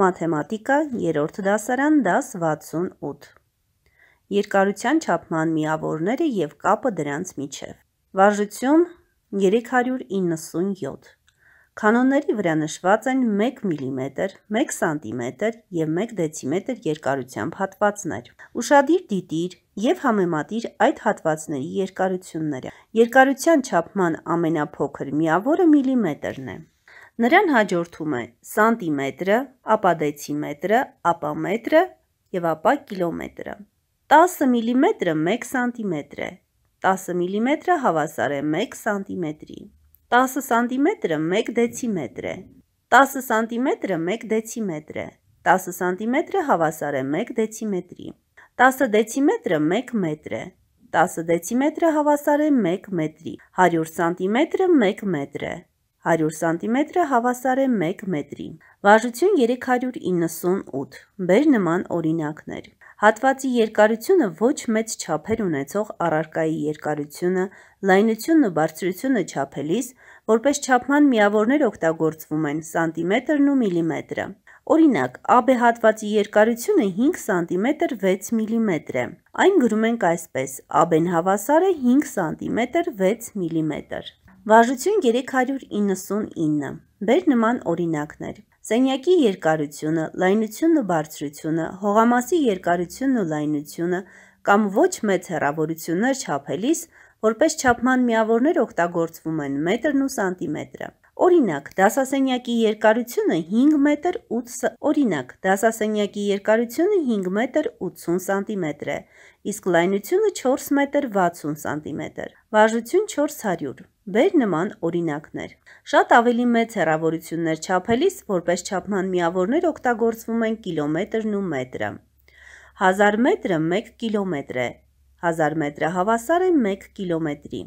Մաթեմատիկա, երորդ դասարան, դաս 68։ Երկարության չափման միավորները եւ կապը դրանց միջև։ Վարժություն 397։ Կանոնների վրա նշված են 1 մմ, 1 սմ եւ 1 դեցիմետր երկարությամբ հատվածներ։ Ուշադիր դիտիր եւ համեմատիր այդ հատվածների երկարությունները։ Երկարության չափման ամենափոքր միավորը միլիմետրն է։ Նրան հաջորդում է սանտիմետրը, ապա դեցիմետրը, ապա մետրը եւ ապա կիլոմետրը։ 10 մմ-ը 1 սանտիմետր է։ 10 մմ-ը հավասար է 1 սանտիմետրի։ 10 սանտիմետրը 1 դեցիմետր է։ 10 սանտիմետրը 1 դեցիմետր է։ 10 սանտիմետրը հավասար է 1 դեցիմետրի։ 10 դեցիմետրը 1 մետր է։ 10 դեցիմետրը հավասար է 1 մետրի։ 100 սանտիմետրը 1 մետր է։ 100 սանտիմետրը հավասար է 1 մետրին։ Վարժություն 398։ Բեր նման օրինակներ։ Հատվածի երկարությունը ոչ մեծ չափեր ունեցող առարկայի երկարությունը, լայնությունն ու բարձրությունը չափելիս, որպես չափման միավորներ օգտագործվում են սանտիմետրն ու միլիմետրը։ Օրինակ, AB հատվածի երկարությունը 5 սանտիմետր 6 միլիմետր է։ Այն գրում ենք այսպես. AB-ն հավասար է 5 սանտիմետր 6 միլիմետր։ Վարժություն 399։ Բեր նման օրինակներ։ Սենյակի երկարությունը, լայնությունն ու բարձրությունը, հողամասի երկարությունն ու լայնությունը կամ ոչ մեծ հեռավորություններ չափելիս, որպես չափման միավորներ օգտագործվում են մետրն ու սանտիմետրը։ Օրինակ, դասասենյակի երկարությունը 5 մետր 8 օրինակ, դասասենյակի երկարությունը 5 մետր 80 սանտիմետր է, իսկ լայնությունը 4 մետր 60 սանտիմետր։ Վարժություն 400 Բեր նման օրինակներ։ Շատ ավելի մեծ հեռավորություններ չափելիս, որպես չափման միավորներ օգտագործվում են կիլոմետրն ու մետրը։ 1000 մետրը 1 կիլոմետր է։ 1000 մետրը հավասար է 1 կիլոմետրի։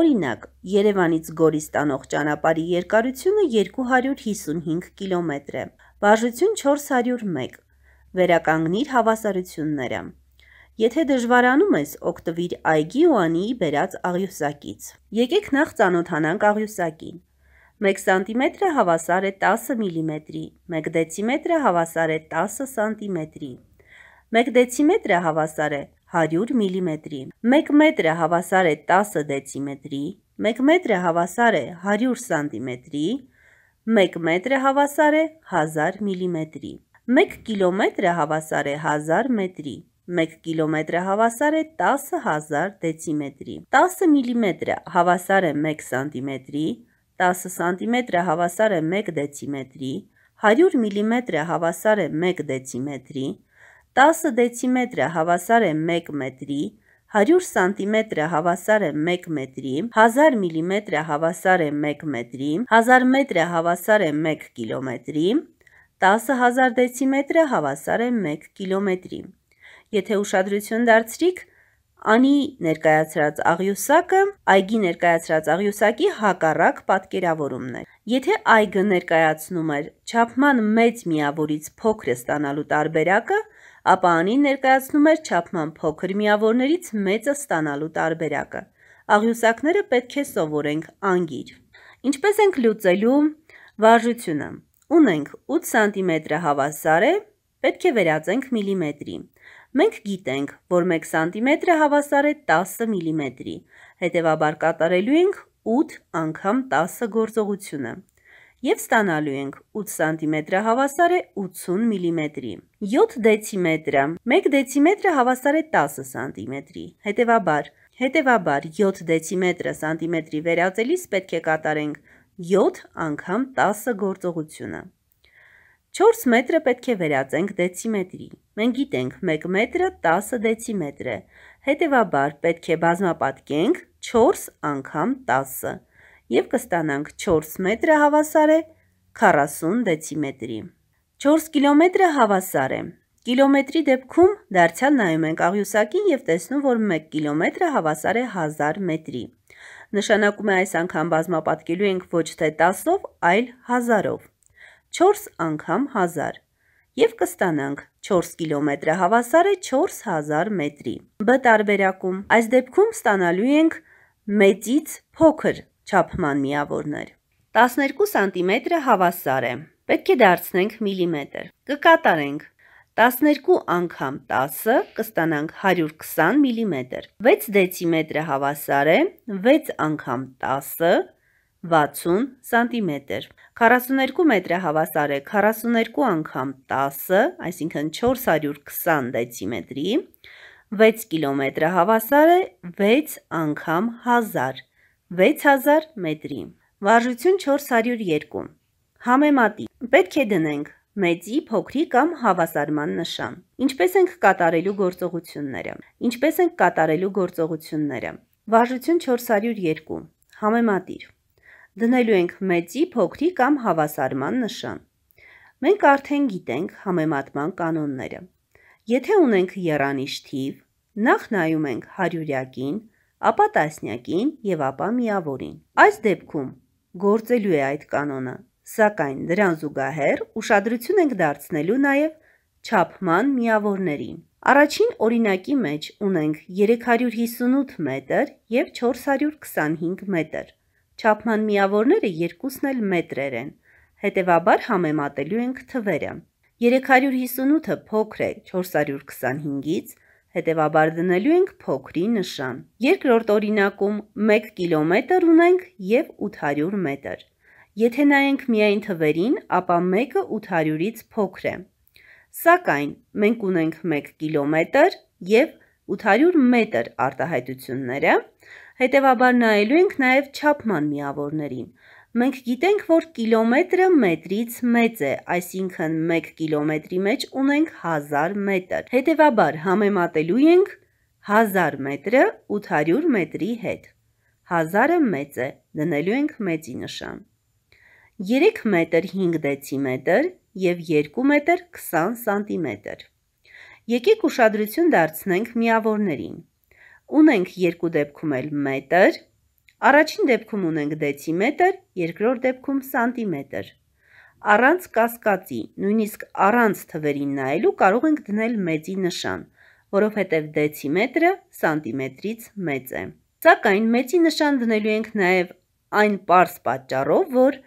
Օրինակ, Երևանից Գորիս տանող ճանապարհի երկարությունը 255 կիլոմետր է։ Բաժություն 401։ Վերականգնիր հավասարությունները։ Եթե դժվարանում ես, օգտվիր այգի ու անիի բերած աղյուսակից։ Եկեք նախ ծանոթանանք աղյուսակին։ 1 սանտիմետրը հավասար է 10 միլիմետրի, 1 դեցիմետրը հավասար է 10 սանտիմետրի, 1 դեցիմետրը հավասար է 100 միլիմետրի, 1 մետրը հավասար է 10 դեցիմետրի, 1 մետրը հավասար է 100 սանտիմետրի, 1 մետրը հավասար է 1000 միլիմետրի, 1 կիլոմետրը հավասար է 1000 մետրի, 1 կիլոմետրը հավասար է 10000 դեցիմետրի։ 10 միլիմետրը հավասար է 1 սանտիմետրի, 10 սանտիմետրը հավասար է 1 դեցիմետրի, 100 միլիմետրը հավասար է 1 դեցիմետրի, 10 դեցիմետրը հավասար է 1 մետրի, 100 սանտիմետրը հավասար է 1 մետրի, 1000 միլիմետրը հավասար է 1 մետրի, 1000 մետրը հավասար է 1 կիլոմետրի, 10000 դեցիմետրը հավասար է 1 կիլոմետրի։ Եթե ուշադրություն դարձրիք, անի ներկայացրած աղյուսակը այգի ներկայացրած աղյուսակի հակառակ պատկերավորումն է։ Եթե այգը ներկայացնում էր չափման մեծ միավորից փոքր ստանալու տարբերակը, ապա անին ներկայացնում էր չափման փոքր միավորներից մեծը ստանալու տարբերակը։ Աղյուսակները պետք է սովորենք անգիր։ Ինչպես ենք լուծելու վարժությունը։ Ունենք 8 սանտիմետրը հավասար է, պետք է վերածենք միլիմետրի։ Մենք գիտենք, որ 1 սանտիմետրը հավասար է 10 միլիմետրի, հետևաբար կատարելու ենք 8 անգամ 10 գործողությունը և ստանալու ենք 8 սանտիմետրը հավասար է 80 միլիմետրի, 7 դեցիմետրը, 1 դեցիմետրը հավասար է 10 սանտիմետրի, հետևաբար, հետևաբար 7 դեցիմետրը սանտիմետրի վերածելիս պետք է կատարենք 7 անգամ 10 գործողությունը։ 4 մետրը պետք է վերածենք դեցիմետրի։ Մենք գիտենք 1 մետրը 10 դեցիմետր է։ Հետևաբար պետք է բազմապատկենք 4 անգամ 10-ը եւ կստանանք 4 մետրը հավասար է 40 դեցիմետրի։ 4 կիլոմետրը հավասար է Կիլոմետրի դեպքում դարձյալ նայում ենք աղյուսակին եւ տեսնում, որ 1 կիլոմետրը հավասար է 1000 մետրի։ Նշանակում է այս անգամ բազմապատկելու ենք ոչ թե 10-ով, այլ 1000-ով։ 4 անգամ 1000 և կստանանք 4 կիլոմետրը հավասար է 4000 մետրի։ Բ տարբերակում այս դեպքում ստանալու ենք մեծից փոքր չափման միավորներ։ 12 սանտիմետրը հավասար է։ Պետք է դարձնենք միլիմետր։ Կկատարենք 12 անգամ 10-ը կստանանք 120 միլիմետր։ 6 դեցիմետրը հավասար է 6 անգամ 10-ը 60 սանտիմետր։ 42 մետրը հավասար է 42 անգամ 10, այսինքն 420 դեցիմետրի, 6 կիլոմետրը հավասար է 6 անգամ 1000, 6000 մետրի։ Վարժություն 402։ Համեմատի։ Պետք է դնենք մեծի, փոքրի կամ հավասարման նշան։ Ինչպես ենք կատարելու գործողությունները։ Ինչպես ենք կատարելու գործողությունները։ Վարժություն 402։ Համեմատիր։ Դնելու ենք մեծի, փոքրի կամ հավասարման նշան։ Մենք արդեն գիտենք համեմատման կանոնները։ Եթե ունենք երանիշ թիվ, նախ նայում ենք հարյուրյակին, ապա տասնյակին եւ ապա միավորին։ Այս դեպքում գործելու է այդ կանոնը, սակայն դրան զուգահեռ ուշադրություն ենք դարձնելու նաեւ չափման միավորներին։ Առաջին օրինակի մեջ ունենք 358 մետր եւ 425 մետր։ Չափման միավորները երկուսն էլ մետրեր են։ Հետևաբար համեմատելու ենք թվերը։ 358-ը փոքր է 425-ից, հետևաբար դնելու ենք փոքրի նշան։ Երկրորդ օրինակում 1 կիլոմետր ունենք եւ 800 մետր։ Եթե նայենք միայն թվերին, ապա 1-ը 800-ից փոքր է։ Սակայն մենք ունենք 1 կիլոմետր եւ 800 մետր արտահայտությունները, Հետևաբար նայելու ենք նաև չափման միավորներին։ Մենք գիտենք, որ կիլոմետրը մետրից մեծ է, այսինքն 1 կիլոմետրի մեջ ունենք 1000 մետր։ Հետևաբար համեմատելու ենք 1000 մետրը 800 մետրի հետ։ 1000-ը մեծ է, դնելու ենք մեծի նշան։ 3 մետր 5 դեցիմետր եւ 2 մետր 20 սանտիմետր։ Եկեք ուշադրություն դարձնենք միավորներին։ Ունենք երկու դեպքում էլ մետր, առաջին դեպքում ունենք դեցիմետր, երկրորդ դեպքում սանտիմետր։ Առանց կասկածի, նույնիսկ առանց թվերին նայելու կարող ենք դնել մեծի նշան, որովհետև դեցիմետրը սանտիմետրից մեծ է։ Սակայն մեծի նշան դնելու ենք նաև այն պարզ պատճառով, որ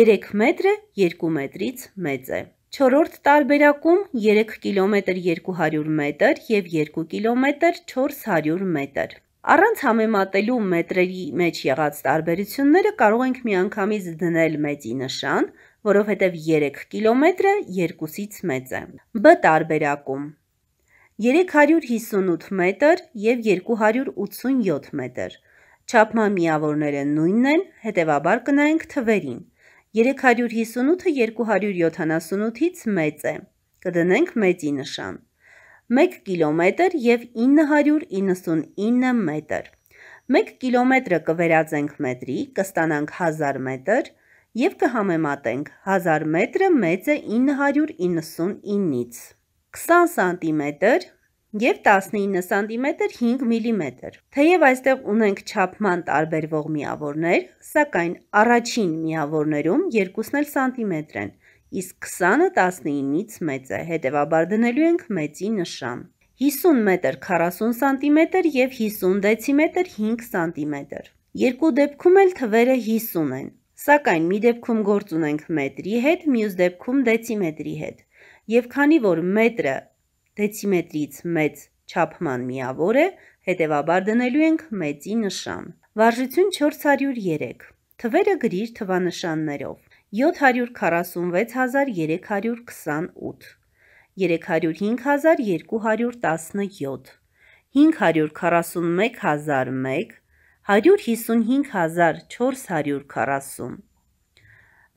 3 մետրը 2 մետրից մեծ է։ Չորորդ տարբերակում 3 կիլոմետր 200 մետր և 2 կիլոմետր 400 մետր։ Առանց համեմատելու մետրերի մեջ եղած տարբերությունները կարող ենք միանգամից դնել մեծի նշան, որովհետև 3 կիլոմետրը 2-ից մեծ է։ Բ տարբերակում 358 մետր և 287 մետր։ Չապման միավորները նույնն են, հետևաբար կնայենք թվերին։ 358-ը 278-ից մեծ է։ Կդնենք մեծի նշան։ 1 կիլոմետր և 999 մետր։ 1 կիլոմետրը կվերածենք մետրի, կստանանք 1000 մետր և կհամեմատենք 1000 մետրը մեծ է 999-ից։ 20 սանտիմետր և 19 սմ 5 մմ։ Թեև այստեղ ունենք չափման տարբերվող միավորներ, սակայն առաջին միավորներում երկուսն էլ սանտիմետր են, իսկ 20-ը 19-ից մեծ է, հետևաբար դնելու ենք մեծի նշան։ 50 մետր 40 սանտիմետր և 50 դեցիմետր 5 սանտիմետր։ Երկու դեպքում էլ թվերը 50 են, սակայն մի դեպքում գործ ունենք մետրի հետ, մյուս դեպքում դեցիմետրի հետ։ Եվ քանի որ մետրը դեցիմետրից մեծ չափման միավոր է, հետևաբար դնելու ենք մեծի նշան։ Վարժություն 403։ Թվերը գրիր թվանշաններով։ 746328 305217 541001 155440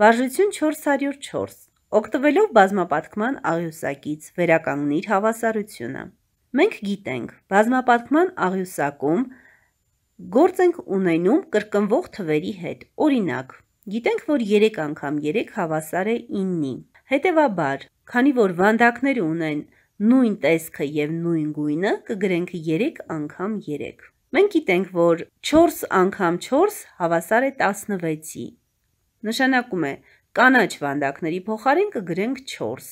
Վարժություն 404 Օգտվելով բազմապատկման աղյուսակից վերականգնիր հավասարությունը։ Մենք գիտենք, բազմապատկման աղյուսակում գործ ենք ունենում կրկնվող թվերի հետ։ Օրինակ, գիտենք, որ 3 անգամ 3 հավասար է 9-ի։ Հետևաբար, քանի որ վանդակները ունեն նույն տեսքը եւ նույն գույնը, կգրենք 3 անգամ 3։ Մենք գիտենք, որ 4 անգամ 4 հավասար է 16-ի։ Նշանակում է, Կանաչ վանդակների փոխարեն կգրենք 4։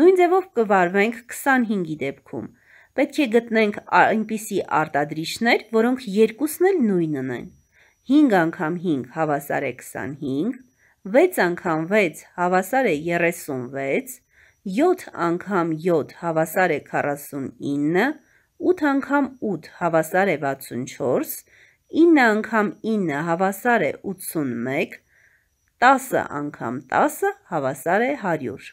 Նույն ձևով կվարվենք 25-ի դեպքում։ Պետք է գտնենք այնպիսի արտադրիչներ, որոնք երկուսն էլ նույնն են։ 5 անգամ 5 հավասար է 25, 6 անգամ 6 հավասար է 36, 7 անգամ 7 հավասար է 49, 8 անգամ 8 հավասար է 64, 9 անգամ 9 հավասար է 81, 10 անգամ 10 հավասար է 100։